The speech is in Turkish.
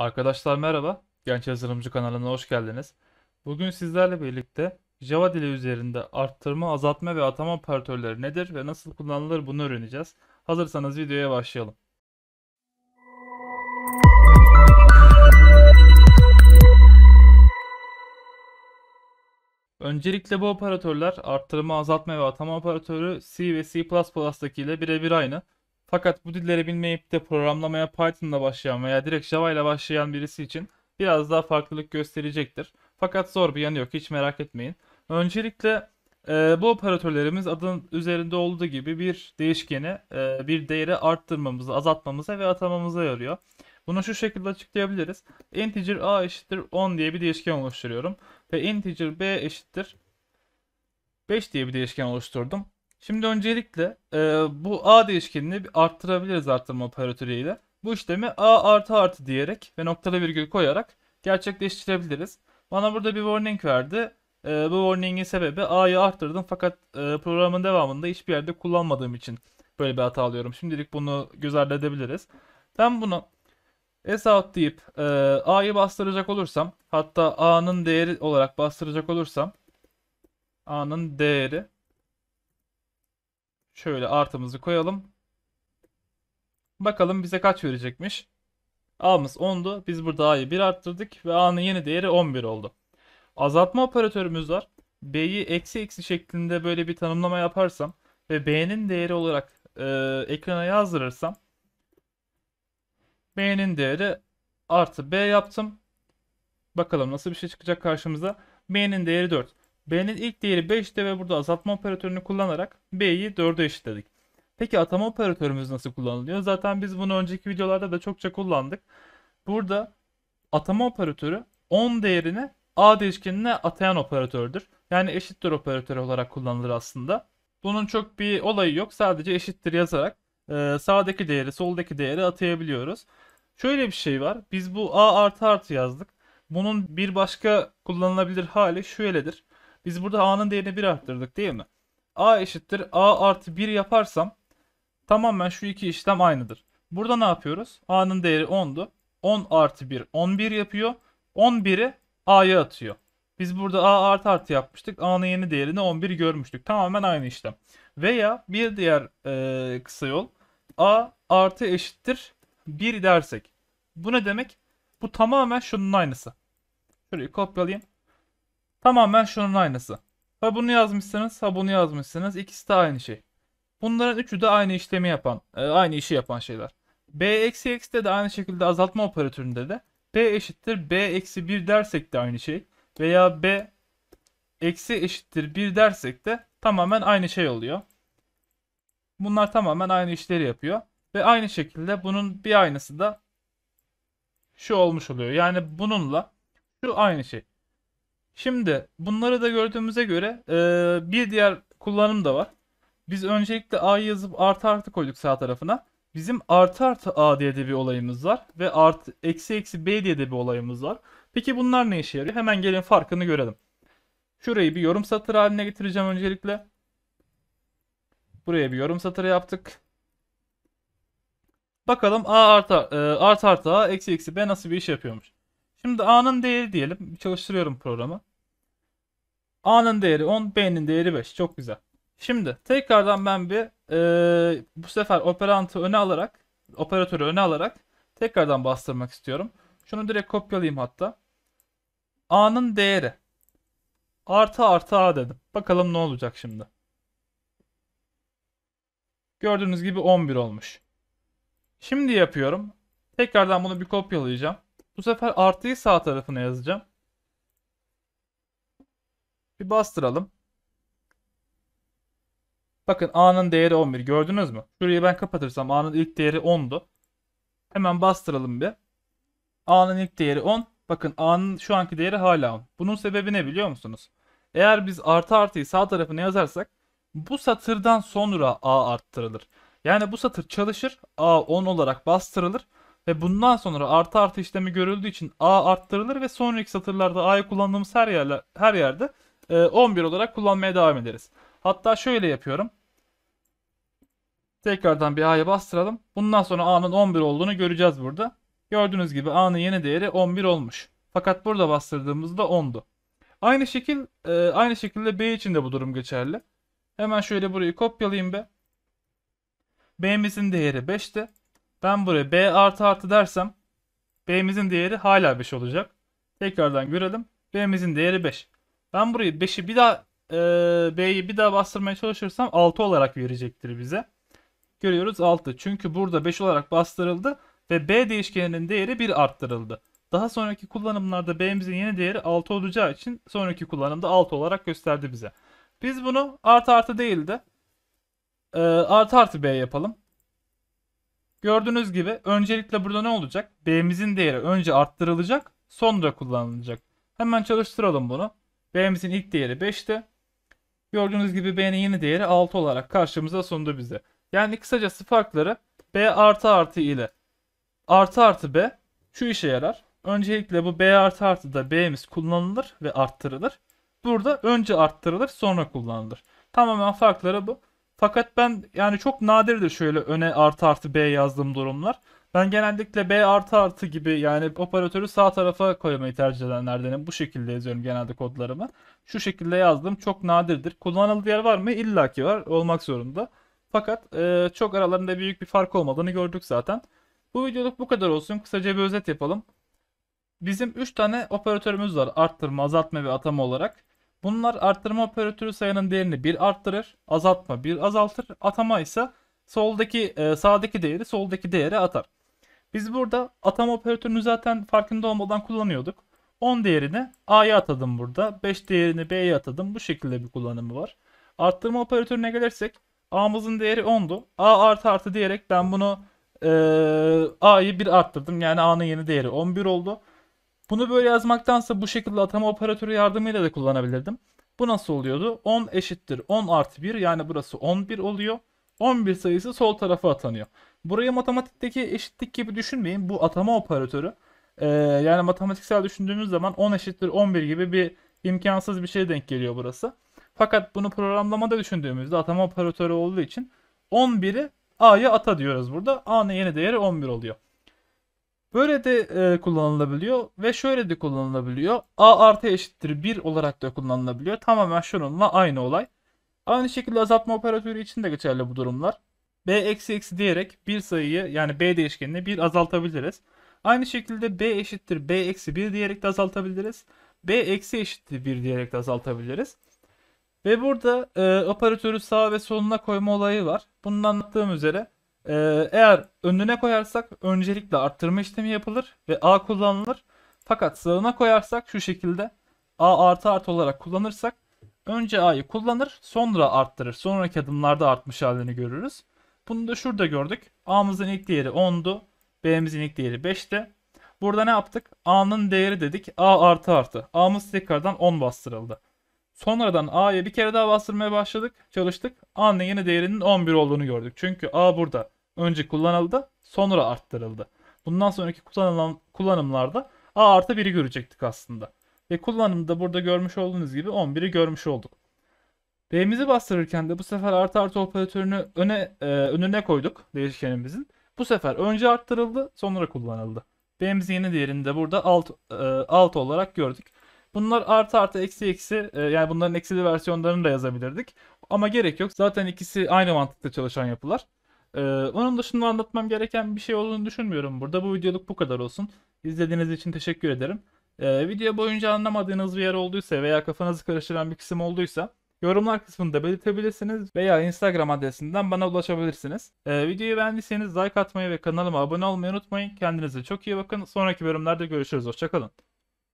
Arkadaşlar merhaba, Genç Yazılımcı kanalına hoş geldiniz. Bugün sizlerle birlikte Java dili üzerinde arttırma, azaltma ve atama operatörleri nedir ve nasıl kullanılır bunu öğreneceğiz. Hazırsanız videoya başlayalım. Öncelikle bu operatörler arttırma, azaltma ve atama operatörü C ve C++'daki ile birebir aynı. Fakat bu dilleri bilmeyip de programlamaya Python'la başlayan veya direkt Java ile başlayan birisi için biraz daha farklılık gösterecektir. Fakat zor bir yanı yok hiç merak etmeyin. Öncelikle e, bu operatörlerimiz adın üzerinde olduğu gibi bir değişkeni, e, bir değeri arttırmamızı, azaltmamıza ve atamamıza yarıyor. Bunu şu şekilde açıklayabiliriz. Integer a eşittir 10 diye bir değişken oluşturuyorum. Ve integer b eşittir 5 diye bir değişken oluşturdum. Şimdi öncelikle e, bu a değişkenini arttırabiliriz arttırma operatörüyle. Bu işlemi a artı artı diyerek ve noktada virgül koyarak gerçekleştirebiliriz. Bana burada bir warning verdi. E, bu warning'in sebebi a'yı arttırdım fakat e, programın devamında hiçbir yerde kullanmadığım için böyle bir hata alıyorum. Şimdilik bunu göz ardı edebiliriz. Ben bunu S out deyip e, a'yı bastıracak olursam hatta a'nın değeri olarak bastıracak olursam a'nın değeri Şöyle artımızı koyalım. Bakalım bize kaç verecekmiş. A'mız 10'du. Biz burada A'yı 1 arttırdık ve A'nın yeni değeri 11 oldu. Azaltma operatörümüz var. B'yi eksi eksi şeklinde böyle bir tanımlama yaparsam ve B'nin değeri olarak e, ekrana yazdırırsam B'nin değeri artı B yaptım. Bakalım nasıl bir şey çıkacak karşımıza. B'nin değeri 4. B'nin ilk değeri 5'te ve burada azaltma operatörünü kullanarak B'yi 4'e eşitledik. Peki atama operatörümüz nasıl kullanılıyor? Zaten biz bunu önceki videolarda da çokça kullandık. Burada atama operatörü 10 değerini A değişkenine atayan operatördür. Yani eşittir operatörü olarak kullanılır aslında. Bunun çok bir olayı yok. Sadece eşittir yazarak e, sağdaki değeri soldaki değeri atayabiliyoruz. Şöyle bir şey var. Biz bu A artı artı yazdık. Bunun bir başka kullanılabilir hali şöyledir. Biz burada a'nın değerini 1 arttırdık değil mi? a eşittir a artı 1 yaparsam tamamen şu iki işlem aynıdır. Burada ne yapıyoruz? a'nın değeri 10'du. 10 artı 1 11 yapıyor. 11'i a'ya atıyor. Biz burada a artı artı yapmıştık. a'nın yeni değerini 11 görmüştük. Tamamen aynı işlem. Veya bir diğer e, kısa yol a artı eşittir 1 dersek. Bu ne demek? Bu tamamen şunun aynısı. Şurayı kopyalayayım. Tamamen şunun aynısı. Ha bunu yazmışsınız, ha bunu yazmışsınız. İkisi de aynı şey. Bunların üçü de aynı işlemi yapan, e, aynı işi yapan şeyler. B eksi x'de de aynı şekilde azaltma operatöründe de B eşittir B eksi 1 dersek de aynı şey. Veya B eksi eşittir 1 dersek de tamamen aynı şey oluyor. Bunlar tamamen aynı işleri yapıyor. Ve aynı şekilde bunun bir aynısı da şu olmuş oluyor. Yani bununla şu aynı şey. Şimdi bunları da gördüğümüze göre e, bir diğer kullanım da var. Biz öncelikle A yazıp artı artı koyduk sağ tarafına. Bizim artı artı A diye de bir olayımız var. Ve artı eksi eksi B diye de bir olayımız var. Peki bunlar ne işe yarıyor? Hemen gelin farkını görelim. Şurayı bir yorum satır haline getireceğim öncelikle. Buraya bir yorum satırı yaptık. Bakalım A artı, e, artı A eksi eksi B nasıl bir iş yapıyormuş. Şimdi A'nın değeri diyelim. Çalıştırıyorum programı. A'nın değeri 10, B'nin değeri 5. Çok güzel. Şimdi tekrardan ben bir e, bu sefer operantı öne alarak, operatörü öne alarak tekrardan bastırmak istiyorum. Şunu direkt kopyalayayım hatta. A'nın değeri. Artı artı A dedim. Bakalım ne olacak şimdi. Gördüğünüz gibi 11 olmuş. Şimdi yapıyorum. Tekrardan bunu bir kopyalayacağım. Bu sefer artıyı sağ tarafına yazacağım. Bir bastıralım. Bakın A'nın değeri 11 gördünüz mü? Şurayı ben kapatırsam A'nın ilk değeri 10'du. Hemen bastıralım bir. A'nın ilk değeri 10. Bakın A'nın şu anki değeri hala 10. Bunun sebebi ne biliyor musunuz? Eğer biz artı artıyı sağ tarafına yazarsak bu satırdan sonra A arttırılır. Yani bu satır çalışır. A 10 olarak bastırılır. Ve bundan sonra artı artı işlemi görüldüğü için A arttırılır ve sonraki satırlarda A'yı kullandığımız her, yerler, her yerde 11 e, olarak kullanmaya devam ederiz. Hatta şöyle yapıyorum. Tekrardan bir A'ya bastıralım. Bundan sonra A'nın 11 olduğunu göreceğiz burada. Gördüğünüz gibi A'nın yeni değeri 11 olmuş. Fakat burada bastırdığımızda 10'du. Aynı şekil e, aynı şekilde B için de bu durum geçerli. Hemen şöyle burayı kopyalayayım be. B'mizin değeri 5'ti. Ben buraya B artı artı dersem B'mizin değeri hala 5 olacak. Tekrardan görelim. B'mizin değeri 5. Ben burayı 5'i bir daha e, B'yi bir daha bastırmaya çalışırsam 6 olarak verecektir bize. Görüyoruz 6. Çünkü burada 5 olarak bastırıldı ve B değişkeninin değeri 1 arttırıldı. Daha sonraki kullanımlarda B'mizin yeni değeri 6 olacağı için sonraki kullanımda 6 olarak gösterdi bize. Biz bunu artı artı değil de e, artı artı B yapalım. Gördüğünüz gibi öncelikle burada ne olacak? B'mizin değeri önce arttırılacak sonra kullanılacak. Hemen çalıştıralım bunu. Değerimizin ilk değeri 5'ti. Gördüğünüz gibi B'nin yeni değeri 6 olarak karşımıza sundu bize. Yani kısacası farkları B artı artı ile artı artı B şu işe yarar. Öncelikle bu B artı artı da B'miz kullanılır ve arttırılır. Burada önce arttırılır sonra kullanılır. Tamamen farkları bu. Fakat ben yani çok nadirdir şöyle öne artı artı B yazdığım durumlar. Ben genellikle B artı artı gibi yani operatörü sağ tarafa koymayı tercih edenlerdenim. Bu şekilde yazıyorum genelde kodlarımı. Şu şekilde yazdım. Çok nadirdir. Kullanıldığı yer var mı? İlla ki var. Olmak zorunda. Fakat e, çok aralarında büyük bir fark olmadığını gördük zaten. Bu videoluk bu kadar olsun. Kısaca bir özet yapalım. Bizim 3 tane operatörümüz var. Arttırma, azaltma ve atama olarak. Bunlar arttırma operatörü sayının değerini 1 arttırır, azaltma 1 azaltır, atama ise soldaki, e, sağdaki değeri soldaki değere atar. Biz burada atama operatörünü zaten farkında olmadan kullanıyorduk. 10 değerini A'ya atadım burada. 5 değerini B'ye atadım. Bu şekilde bir kullanımı var. Arttırma operatörüne gelirsek A'mızın değeri 10'du. A artı artı diyerek ben bunu e, A'yı 1 arttırdım. Yani A'nın yeni değeri 11 oldu. Bunu böyle yazmaktansa bu şekilde atama operatörü yardımıyla da kullanabilirdim. Bu nasıl oluyordu? 10 eşittir 10 artı 1 yani burası 11 oluyor. 11 sayısı sol tarafa atanıyor. Burayı matematikteki eşitlik gibi düşünmeyin. Bu atama operatörü. Ee, yani matematiksel düşündüğümüz zaman 10 eşittir 11 gibi bir imkansız bir şey denk geliyor burası. Fakat bunu programlamada düşündüğümüzde atama operatörü olduğu için 11'i A'ya ata diyoruz burada. A'nın yeni değeri 11 oluyor. Böyle de e, kullanılabiliyor ve şöyle de kullanılabiliyor. A artı eşittir 1 olarak da kullanılabiliyor. Tamamen şununla aynı olay. Aynı şekilde azaltma operatörü için de geçerli bu durumlar b eksi eksi diyerek bir sayıyı yani b değişkenini bir azaltabiliriz. Aynı şekilde b eşittir b eksi 1 diyerek de azaltabiliriz. b eksi eşittir 1 diyerek de azaltabiliriz. Ve burada e, operatörü sağ ve soluna koyma olayı var. Bunun anlattığım üzere e, eğer önüne koyarsak öncelikle arttırma işlemi yapılır ve a kullanılır. Fakat sağına koyarsak şu şekilde a artı artı olarak kullanırsak önce a'yı kullanır sonra arttırır. Sonraki adımlarda artmış halini görürüz. Bunu da şurada gördük. A'mızın ilk değeri 10'du. B'mizin ilk değeri 5'ti. Burada ne yaptık? A'nın değeri dedik. A artı artı. A'mız tekrardan 10 bastırıldı. Sonradan A'ya bir kere daha bastırmaya başladık. Çalıştık. A'nın yeni değerinin 11 olduğunu gördük. Çünkü A burada önce kullanıldı. Sonra arttırıldı. Bundan sonraki kullanılan, kullanımlarda A artı 1'i görecektik aslında. Ve kullanımda burada görmüş olduğunuz gibi 11'i görmüş olduk. Bmizi bastırırken de bu sefer artı artı operatörünü öne e, önüne koyduk değişkenimizin. Bu sefer önce arttırıldı sonra kullanıldı. B'miz yeni değerini burada alt, e, alt olarak gördük. Bunlar artı artı eksi eksi e, yani bunların eksili versiyonlarını da yazabilirdik. Ama gerek yok. Zaten ikisi aynı mantıkta çalışan yapılar. E, onun dışında anlatmam gereken bir şey olduğunu düşünmüyorum burada. Bu videoluk bu kadar olsun. İzlediğiniz için teşekkür ederim. E, video boyunca anlamadığınız bir yer olduysa veya kafanızı karıştıran bir kısım olduysa Yorumlar kısmında belirtebilirsiniz veya Instagram adresinden bana ulaşabilirsiniz. Ee, videoyu beğendiyseniz like atmayı ve kanalıma abone olmayı unutmayın. Kendinize çok iyi bakın. Sonraki bölümlerde görüşürüz. Hoşçakalın.